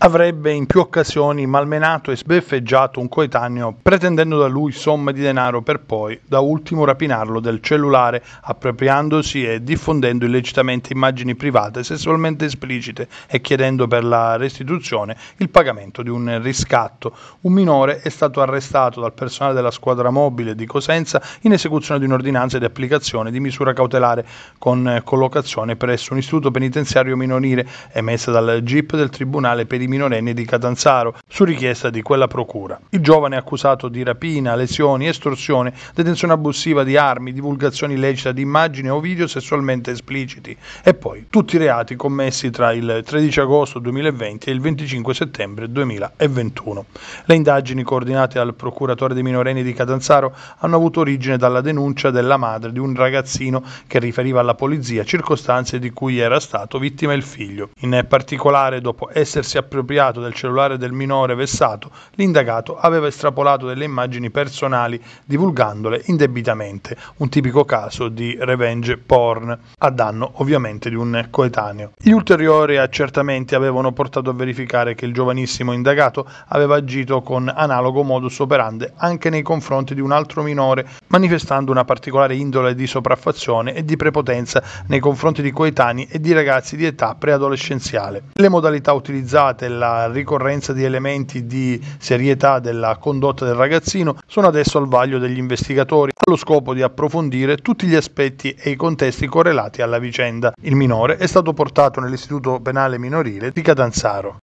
avrebbe in più occasioni malmenato e sbeffeggiato un coetaneo pretendendo da lui somme di denaro per poi da ultimo rapinarlo del cellulare appropriandosi e diffondendo illecitamente immagini private sessualmente esplicite e chiedendo per la restituzione il pagamento di un riscatto. Un minore è stato arrestato dal personale della squadra mobile di Cosenza in esecuzione di un'ordinanza di applicazione di misura cautelare con collocazione presso un istituto penitenziario minorile emessa dal GIP del Tribunale per i minorenni di Catanzaro, su richiesta di quella procura. Il giovane è accusato di rapina, lesioni, estorsione, detenzione abusiva di armi, divulgazione illecita di immagini o video sessualmente espliciti e poi tutti i reati commessi tra il 13 agosto 2020 e il 25 settembre 2021. Le indagini coordinate dal procuratore dei minorenni di Catanzaro hanno avuto origine dalla denuncia della madre di un ragazzino che riferiva alla polizia circostanze di cui era stato vittima il figlio. In particolare, dopo essersi appreso espropriato del cellulare del minore vessato, l'indagato aveva estrapolato delle immagini personali divulgandole indebitamente, un tipico caso di revenge porn, a danno ovviamente di un coetaneo. Gli ulteriori accertamenti avevano portato a verificare che il giovanissimo indagato aveva agito con analogo modus operandi anche nei confronti di un altro minore manifestando una particolare indole di sopraffazione e di prepotenza nei confronti di coetanei e di ragazzi di età preadolescenziale. Le modalità utilizzate e la ricorrenza di elementi di serietà della condotta del ragazzino sono adesso al vaglio degli investigatori allo scopo di approfondire tutti gli aspetti e i contesti correlati alla vicenda. Il minore è stato portato nell'istituto penale minorile di Catanzaro.